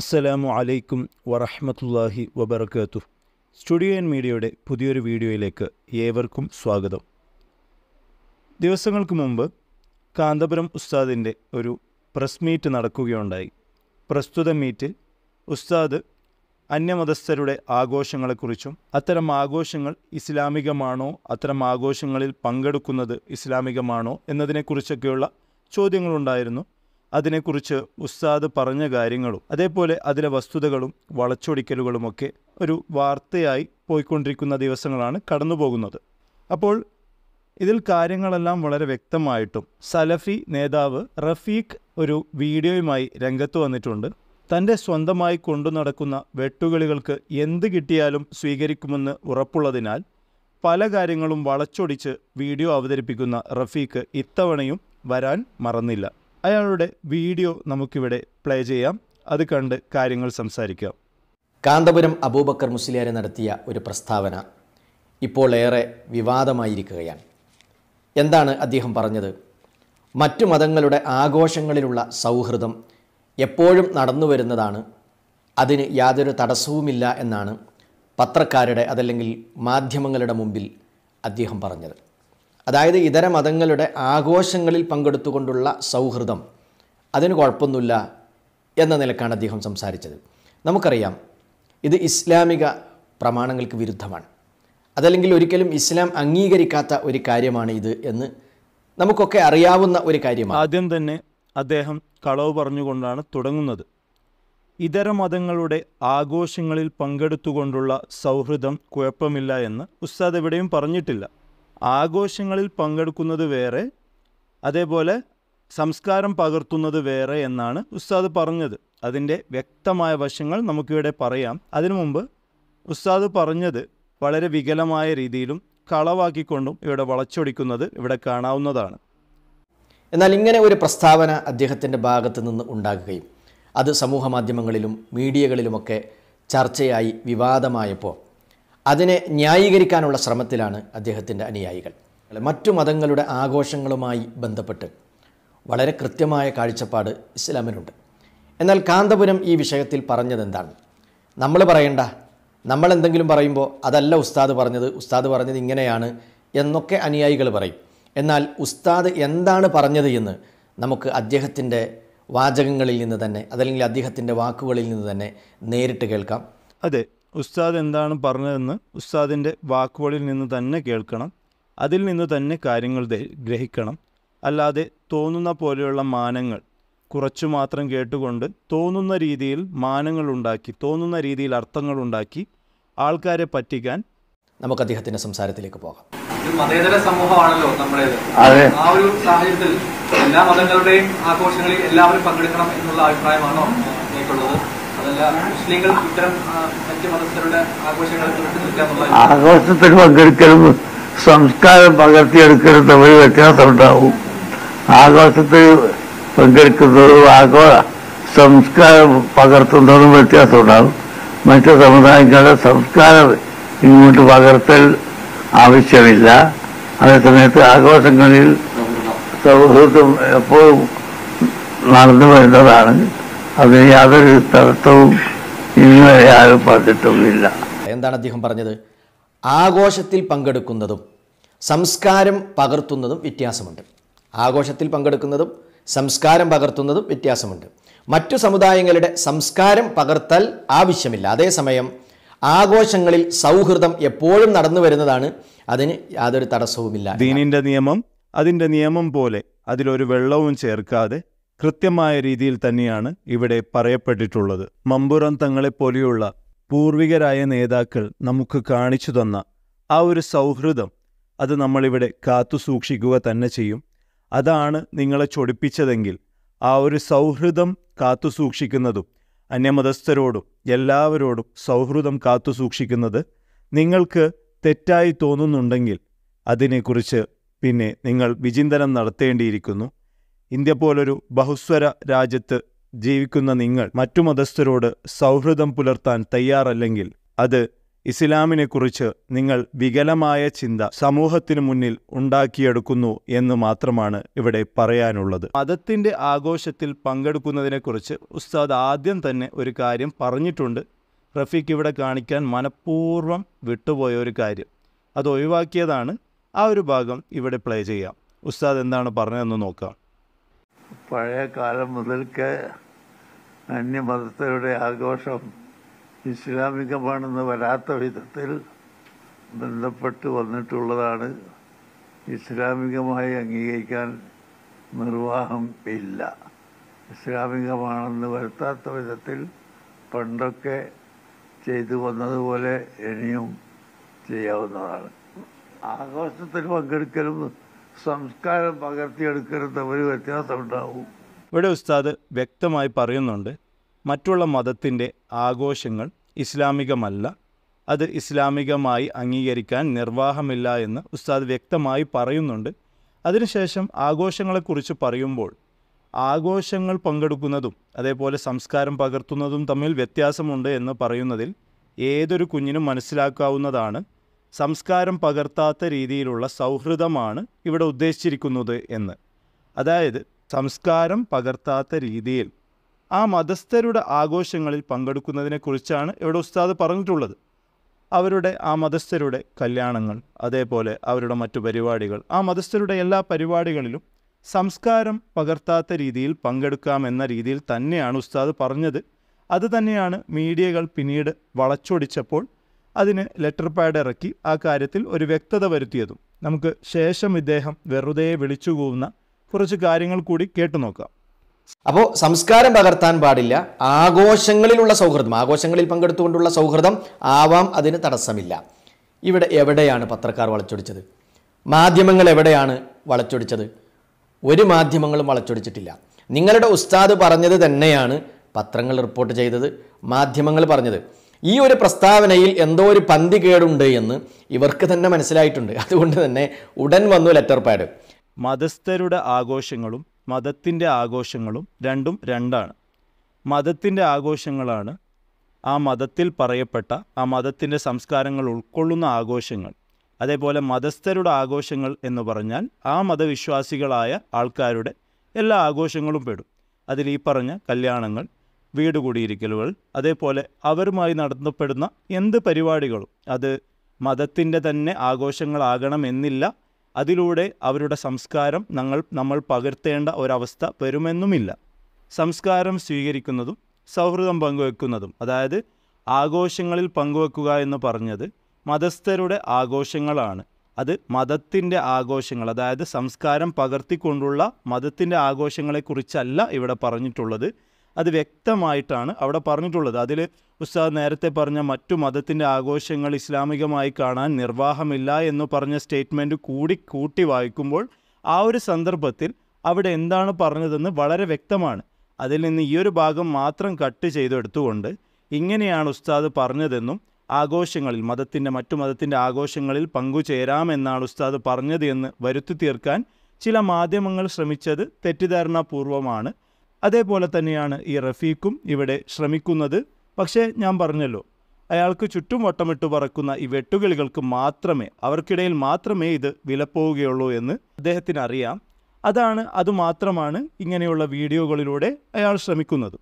അസ്സലാമു അലൈക്കും വറഹമത്തല്ലാഹി വബർക്കാത്തു സ്റ്റുഡിയോ ആൻഡ് മീഡിയയുടെ പുതിയൊരു വീഡിയോയിലേക്ക് ഏവർക്കും സ്വാഗതം ദിവസങ്ങൾക്ക് മുമ്പ് കാന്തപുരം ഉസ്താദിൻ്റെ ഒരു പ്രസ് മീറ്റ് നടക്കുകയുണ്ടായി പ്രസ്തുത മീറ്റിൽ ഉസ്താദ് അന്യമതസ്ഥരുടെ ആഘോഷങ്ങളെക്കുറിച്ചും അത്തരം ആഘോഷങ്ങൾ ഇസ്ലാമികമാണോ അത്തരം ആഘോഷങ്ങളിൽ പങ്കെടുക്കുന്നത് ഇസ്ലാമികമാണോ എന്നതിനെക്കുറിച്ചൊക്കെയുള്ള ചോദ്യങ്ങളുണ്ടായിരുന്നു അതിനെക്കുറിച്ച് ഉസ്താദ് പറഞ്ഞ കാര്യങ്ങളും അതേപോലെ അതിലെ വസ്തുതകളും വളച്ചൊടിക്കലുകളുമൊക്കെ ഒരു വാർത്തയായി പോയിക്കൊണ്ടിരിക്കുന്ന ദിവസങ്ങളാണ് കടന്നുപോകുന്നത് അപ്പോൾ ഇതിൽ കാര്യങ്ങളെല്ലാം വളരെ വ്യക്തമായിട്ടും സലഫി നേതാവ് റഫീഖ് ഒരു വീഡിയോയുമായി രംഗത്ത് വന്നിട്ടുണ്ട് തൻ്റെ സ്വന്തമായി കൊണ്ടു നടക്കുന്ന വെട്ടുകളികൾക്ക് എന്ത് കിട്ടിയാലും സ്വീകരിക്കുമെന്ന് ഉറപ്പുള്ളതിനാൽ പല കാര്യങ്ങളും വളച്ചൊടിച്ച് വീഡിയോ അവതരിപ്പിക്കുന്ന റഫീഖ് ഇത്തവണയും വരാൻ മറന്നില്ല അയാളുടെ വീഡിയോ നമുക്കിവിടെ പ്ലേ ചെയ്യാം അത് കണ്ട് കാര്യങ്ങൾ സംസാരിക്കാം കാന്തപുരം അബൂബക്കർ മുസ്ലിയാരെ നടത്തിയ ഒരു പ്രസ്താവന ഇപ്പോൾ ഏറെ വിവാദമായിരിക്കുകയാണ് എന്താണ് അദ്ദേഹം പറഞ്ഞത് മറ്റു മതങ്ങളുടെ ആഘോഷങ്ങളിലുള്ള സൗഹൃദം എപ്പോഴും നടന്നു വരുന്നതാണ് അതിന് യാതൊരു തടസ്സവുമില്ല എന്നാണ് പത്രക്കാരുടെ അതല്ലെങ്കിൽ മാധ്യമങ്ങളുടെ മുമ്പിൽ അദ്ദേഹം പറഞ്ഞത് അതായത് ഇതര മതങ്ങളുടെ ആഘോഷങ്ങളിൽ പങ്കെടുത്തുകൊണ്ടുള്ള സൗഹൃദം അതിന് കുഴപ്പമൊന്നുമില്ല എന്ന നിലക്കാണ് അദ്ദേഹം സംസാരിച്ചത് നമുക്കറിയാം ഇത് ഇസ്ലാമിക പ്രമാണങ്ങൾക്ക് വിരുദ്ധമാണ് അതല്ലെങ്കിൽ ഒരിക്കലും ഇസ്ലാം അംഗീകരിക്കാത്ത ഒരു കാര്യമാണ് ഇത് എന്ന് നമുക്കൊക്കെ അറിയാവുന്ന ഒരു കാര്യമാണ് ആദ്യം തന്നെ അദ്ദേഹം കളവ് പറഞ്ഞുകൊണ്ടാണ് തുടങ്ങുന്നത് ഇതര മതങ്ങളുടെ ആഘോഷങ്ങളിൽ പങ്കെടുത്തുകൊണ്ടുള്ള സൗഹൃദം കുഴപ്പമില്ല എന്ന് ഉസ്താദ് എവിടെയും പറഞ്ഞിട്ടില്ല ആഘോഷങ്ങളിൽ പങ്കെടുക്കുന്നത് വേറെ അതേപോലെ സംസ്കാരം പകർത്തുന്നത് വേറെ എന്നാണ് ഉസ്താദ് പറഞ്ഞത് അതിൻ്റെ വ്യക്തമായ വശങ്ങൾ നമുക്കിവിടെ പറയാം അതിനു മുമ്പ് ഉസ്താദ് പറഞ്ഞത് വളരെ വികലമായ രീതിയിലും കളവാക്കിക്കൊണ്ടും ഇവിടെ വളച്ചൊടിക്കുന്നത് ഇവിടെ കാണാവുന്നതാണ് എന്നാൽ ഇങ്ങനെ ഒരു പ്രസ്താവന അദ്ദേഹത്തിൻ്റെ ഭാഗത്തു നിന്ന് ഉണ്ടാകുകയും അത് സമൂഹ മാധ്യമങ്ങളിലും മീഡിയകളിലുമൊക്കെ ചർച്ചയായി വിവാദമായപ്പോൾ അതിനെ ന്യായീകരിക്കാനുള്ള ശ്രമത്തിലാണ് അദ്ദേഹത്തിൻ്റെ അനുയായികൾ മറ്റു മതങ്ങളുടെ ആഘോഷങ്ങളുമായി ബന്ധപ്പെട്ട് വളരെ കൃത്യമായ കാഴ്ചപ്പാട് ഇസ്ലാമിനുണ്ട് എന്നാൽ കാന്തപുരം ഈ വിഷയത്തിൽ പറഞ്ഞതെന്താണ് നമ്മൾ പറയണ്ട നമ്മൾ എന്തെങ്കിലും പറയുമ്പോൾ അതല്ല ഉസ്താദ് പറഞ്ഞത് ഉസ്താദ് പറഞ്ഞത് ഇങ്ങനെയാണ് എന്നൊക്കെ അനുയായികൾ പറയും എന്നാൽ ഉസ്താദ് എന്താണ് പറഞ്ഞത് എന്ന് നമുക്ക് അദ്ദേഹത്തിൻ്റെ വാചകങ്ങളിൽ നിന്ന് തന്നെ അതല്ലെങ്കിൽ അദ്ദേഹത്തിൻ്റെ വാക്കുകളിൽ നിന്ന് തന്നെ നേരിട്ട് കേൾക്കാം അതെ ഉസ്താദ് എന്താണ് പറഞ്ഞതെന്ന് ഉസ്താദിൻ്റെ വാക്കുകളിൽ നിന്ന് തന്നെ കേൾക്കണം അതിൽ നിന്ന് തന്നെ കാര്യങ്ങൾ ഗ്രഹിക്കണം അല്ലാതെ തോന്നുന്ന പോലെയുള്ള മാനങ്ങൾ കുറച്ചു മാത്രം കേട്ടുകൊണ്ട് തോന്നുന്ന രീതിയിൽ മാനങ്ങൾ ഉണ്ടാക്കി തോന്നുന്ന രീതിയിൽ അർത്ഥങ്ങൾ ഉണ്ടാക്കി ആൾക്കാരെ പറ്റിക്കാൻ നമുക്ക് അദ്ദേഹത്തിൻ്റെ സംസാരത്തിലേക്ക് പോകാം മതേതര സമൂഹമാണല്ലോ നമ്മുടേത് ആ ഒരു സാഹചര്യത്തിൽ എല്ലാ മതങ്ങളുടെയും ആഘോഷങ്ങളിൽ എല്ലാവരും പങ്കെടുക്കണം എന്നുള്ള അഭിപ്രായമാണോ എനിക്കുള്ളത് മുസ്ലിങ്ങൾ ഇത്തരം മറ്റ് മതസ്ഥരുടെ ആഘോഷങ്ങളെ ആഘോഷത്തിൽ പങ്കെടുക്കലും സംസ്കാരം പകർത്തിയെടുക്കലും തമ്മിൽ വ്യത്യാസമുണ്ടാവും ആഘോഷത്തിൽ പങ്കെടുക്കുന്നതും ആഘോ സംസ്കാരം പകർത്തുന്നതും വ്യത്യാസമുണ്ടാകും മറ്റു സമുദായങ്ങളുടെ സംസ്കാരം ഇങ്ങോട്ട് പകർത്തൽ ആവശ്യമില്ല അതേസമയത്ത് ആഘോഷങ്ങളിൽ സൗഹൃദം എപ്പോഴും നടന്നു വരുന്നതാണ് അതിന് യാതൊരു തടസ്സവും ഇന്നുവരെ ആരും പറഞ്ഞിട്ടൊന്നുമില്ല എന്താണ് അദ്ദേഹം പറഞ്ഞത് ആഘോഷത്തിൽ പങ്കെടുക്കുന്നതും സംസ്കാരം പകർത്തുന്നതും വ്യത്യാസമുണ്ട് ആഘോഷത്തിൽ പങ്കെടുക്കുന്നതും സംസ്കാരം പകർത്തുന്നതും വ്യത്യാസമുണ്ട് മറ്റു സമുദായങ്ങളുടെ സംസ്കാരം പകർത്തൽ ആവശ്യമില്ല അതേസമയം ആഘോഷങ്ങളിൽ സൗഹൃദം എപ്പോഴും നടന്നു വരുന്നതാണ് അതിന് യാതൊരു തടസ്സവുമില്ല ദീനിന്റെ നിയമം അതിന്റെ നിയമം പോലെ അതിലൊരു വെള്ളവും ചേർക്കാതെ കൃത്യമായ രീതിയിൽ തന്നെയാണ് ഇവിടെ പറയപ്പെട്ടിട്ടുള്ളത് മമ്പുറം തങ്ങളെപ്പോലെയുള്ള പൂർവികരായ നേതാക്കൾ നമുക്ക് കാണിച്ചു തന്ന ആ ഒരു സൗഹൃദം അത് നമ്മളിവിടെ കാത്തു സൂക്ഷിക്കുക തന്നെ ചെയ്യും അതാണ് നിങ്ങളെ ചൊടിപ്പിച്ചതെങ്കിൽ ആ ഒരു സൗഹൃദം കാത്തു സൂക്ഷിക്കുന്നതും അന്യമതസ്ഥരോടും എല്ലാവരോടും സൗഹൃദം കാത്തുസൂക്ഷിക്കുന്നത് നിങ്ങൾക്ക് തെറ്റായി തോന്നുന്നുണ്ടെങ്കിൽ അതിനെക്കുറിച്ച് പിന്നെ നിങ്ങൾ വിചിന്തനം നടത്തേണ്ടിയിരിക്കുന്നു ഇന്ത്യ പോലൊരു ബഹുസ്വര രാജ്യത്ത് ജീവിക്കുന്ന നിങ്ങൾ മറ്റു മതസ്ഥരോട് സൗഹൃദം പുലർത്താൻ തയ്യാറല്ലെങ്കിൽ അത് ഇസ്ലാമിനെക്കുറിച്ച് നിങ്ങൾ വികലമായ ചിന്ത സമൂഹത്തിനു മുന്നിൽ ഉണ്ടാക്കിയെടുക്കുന്നു എന്ന് മാത്രമാണ് ഇവിടെ പറയാനുള്ളത് മതത്തിൻ്റെ ആഘോഷത്തിൽ പങ്കെടുക്കുന്നതിനെക്കുറിച്ച് ഉസ്താദ് ആദ്യം തന്നെ ഒരു കാര്യം പറഞ്ഞിട്ടുണ്ട് റഫീഖ് ഇവിടെ കാണിക്കാൻ മനഃപൂർവ്വം വിട്ടുപോയ ഒരു കാര്യം അത് ഒഴിവാക്കിയതാണ് ആ ഒരു ഭാഗം ഇവിടെ പ്ലേ ചെയ്യാം ഉസ്താദ് എന്താണ് പറഞ്ഞതെന്ന് നോക്കാം പഴയ കാലം മുതൽക്ക് അന്യമതസ്ഥരുടെ ആഘോഷം ഇസ്ലാമികമാണെന്ന് വരാത്ത വിധത്തിൽ ബന്ധപ്പെട്ട് വന്നിട്ടുള്ളതാണ് ഇസ്ലാമികമായി അംഗീകരിക്കാൻ നിർവാഹം ഇല്ല ഇസ്ലാമികമാണെന്ന് വരുത്താത്ത വിധത്തിൽ പണ്ടൊക്കെ ചെയ്തു വന്നതുപോലെ ഇനിയും ചെയ്യാവുന്നതാണ് ആഘോഷത്തിൽ പങ്കെടുക്കലും സംസ്കാരം പകർത്തിയെടുക്കലും തമ്മിൽ വ്യത്യാസമുണ്ടാവും ഇവിടെ ഉസ്താദ് വ്യക്തമായി പറയുന്നുണ്ട് മറ്റുള്ള മതത്തിൻ്റെ ആഘോഷങ്ങൾ ഇസ്ലാമികമല്ല അത് ഇസ്ലാമികമായി അംഗീകരിക്കാൻ നിർവാഹമില്ല എന്ന് ഉസ്താദ് വ്യക്തമായി പറയുന്നുണ്ട് അതിനുശേഷം ആഘോഷങ്ങളെക്കുറിച്ച് പറയുമ്പോൾ ആഘോഷങ്ങൾ പങ്കെടുക്കുന്നതും അതേപോലെ സംസ്കാരം പകർത്തുന്നതും തമ്മിൽ വ്യത്യാസമുണ്ട് എന്ന് പറയുന്നതിൽ ഏതൊരു കുഞ്ഞിനും മനസ്സിലാക്കാവുന്നതാണ് സംസ്കാരം പകർത്താത്ത രീതിയിലുള്ള സൗഹൃദമാണ് ഇവിടെ ഉദ്ദേശിച്ചിരിക്കുന്നത് എന്ന് അതായത് സംസ്കാരം പകർത്താത്ത രീതിയിൽ ആ മതസ്ഥരുടെ ആഘോഷങ്ങളിൽ പങ്കെടുക്കുന്നതിനെക്കുറിച്ചാണ് ഇവിടെ ഉസ്താദ് പറഞ്ഞിട്ടുള്ളത് അവരുടെ ആ മതസ്ഥരുടെ കല്യാണങ്ങൾ അതേപോലെ അവരുടെ മറ്റു പരിപാടികൾ ആ മതസ്ഥരുടെ എല്ലാ പരിപാടികളിലും സംസ്കാരം പകർത്താത്ത രീതിയിൽ പങ്കെടുക്കാമെന്ന രീതിയിൽ തന്നെയാണ് ഉസ്താദ് പറഞ്ഞത് അത് തന്നെയാണ് മീഡിയകൾ പിന്നീട് വളച്ചൊടിച്ചപ്പോൾ അതിന് ലെറ്റർ പാഡ് ഇറക്കി ആ കാര്യത്തിൽ ഒരു വ്യക്തത വരുത്തിയതും നമുക്ക് ശേഷം ഇദ്ദേഹം വെറുതെ വിളിച്ചു പോകുന്ന കുറച്ച് കാര്യങ്ങൾ കൂടി കേട്ടു നോക്കാം അപ്പോൾ സംസ്കാരം പകർത്താൻ പാടില്ല ആഘോഷങ്ങളിലുള്ള സൗഹൃദം ആഘോഷങ്ങളിൽ പങ്കെടുത്തുകൊണ്ടുള്ള സൗഹൃദം ആവാം അതിന് തടസ്സമില്ല ഇവിടെ എവിടെയാണ് പത്രക്കാർ വളച്ചൊടിച്ചത് മാധ്യമങ്ങൾ എവിടെയാണ് വളച്ചൊടിച്ചത് ഒരു മാധ്യമങ്ങളും വളച്ചൊടിച്ചിട്ടില്ല നിങ്ങളുടെ ഉസ്താദ് പറഞ്ഞത് തന്നെയാണ് പത്രങ്ങൾ റിപ്പോർട്ട് ചെയ്തത് മാധ്യമങ്ങൾ പറഞ്ഞത് ഈ ഒരു പ്രസ്താവനയിൽ എന്തോ ഒരു പന്തി കേടുണ്ട് എന്ന് ഇവർക്ക് തന്നെ മനസ്സിലായിട്ടുണ്ട് അതുകൊണ്ട് തന്നെ ഉടൻ വന്നു ലെറ്റർ പാഡ് മതസ്ഥരുടെ ആഘോഷങ്ങളും മതത്തിൻ്റെ ആഘോഷങ്ങളും രണ്ടും രണ്ടാണ് മതത്തിൻ്റെ ആഘോഷങ്ങളാണ് ആ മതത്തിൽ പറയപ്പെട്ട ആ മതത്തിൻ്റെ സംസ്കാരങ്ങൾ ഉൾക്കൊള്ളുന്ന ആഘോഷങ്ങൾ അതേപോലെ മതസ്ഥരുടെ ആഘോഷങ്ങൾ എന്ന് പറഞ്ഞാൽ ആ മതവിശ്വാസികളായ ആൾക്കാരുടെ എല്ലാ ആഘോഷങ്ങളും പെടും അതിൽ ഈ പറഞ്ഞ കല്യാണങ്ങൾ വീട് കൂടിയിരിക്കലുകൾ അതേപോലെ അവരുമായി നടത്തപ്പെടുന്ന എന്ത് പരിപാടികളും അത് മതത്തിൻ്റെ തന്നെ ആഘോഷങ്ങളാകണമെന്നില്ല അതിലൂടെ അവരുടെ സംസ്കാരം ഞങ്ങൾ നമ്മൾ പകർത്തേണ്ട ഒരവസ്ഥ വരുമെന്നുമില്ല സംസ്കാരം സ്വീകരിക്കുന്നതും സൗഹൃദം പങ്കുവെക്കുന്നതും അതായത് ആഘോഷങ്ങളിൽ പങ്കുവെക്കുക എന്ന് പറഞ്ഞത് മതസ്ഥരുടെ ആഘോഷങ്ങളാണ് അത് മതത്തിൻ്റെ ആഘോഷങ്ങൾ അതായത് സംസ്കാരം പകർത്തിക്കൊണ്ടുള്ള മതത്തിൻ്റെ ആഘോഷങ്ങളെക്കുറിച്ചല്ല ഇവിടെ പറഞ്ഞിട്ടുള്ളത് അത് വ്യക്തമായിട്ടാണ് അവിടെ പറഞ്ഞിട്ടുള്ളത് അതിൽ ഉസ്താദ് നേരത്തെ പറഞ്ഞ മറ്റു മതത്തിൻ്റെ ആഘോഷങ്ങൾ ഇസ്ലാമികമായി കാണാൻ നിർവാഹമില്ല എന്ന് പറഞ്ഞ സ്റ്റേറ്റ്മെൻറ്റ് കൂടി കൂട്ടി വായിക്കുമ്പോൾ ആ ഒരു സന്ദർഭത്തിൽ അവിടെ എന്താണ് പറഞ്ഞതെന്ന് വളരെ വ്യക്തമാണ് അതിൽ നിന്ന് ഈ ഒരു ഭാഗം മാത്രം കട്ട് ചെയ്തെടുത്തുകൊണ്ട് ഇങ്ങനെയാണ് ഉസ്താദ് പറഞ്ഞതെന്നും ആഘോഷങ്ങളിൽ മതത്തിൻ്റെ മറ്റു മതത്തിൻ്റെ ആഘോഷങ്ങളിൽ പങ്കുചേരാമെന്നാണ് ഉസ്താദ് പറഞ്ഞത് എന്ന് വരുത്തി തീർക്കാൻ ചില മാധ്യമങ്ങൾ ശ്രമിച്ചത് തെറ്റിദ്ധാരണാപൂർവമാണ് അതേപോലെ തന്നെയാണ് ഈ റഫീഖും ഇവിടെ ശ്രമിക്കുന്നത് പക്ഷേ ഞാൻ പറഞ്ഞല്ലോ അയാൾക്ക് ചുറ്റും വട്ടമിട്ട് പറക്കുന്ന ഈ വെട്ടുകിളികൾക്ക് മാത്രമേ അവർക്കിടയിൽ മാത്രമേ ഇത് വിലപ്പോവുകയുള്ളൂ എന്ന് അദ്ദേഹത്തിന് അറിയാം അതാണ് അതുമാത്രമാണ് ഇങ്ങനെയുള്ള വീഡിയോകളിലൂടെ അയാൾ ശ്രമിക്കുന്നത്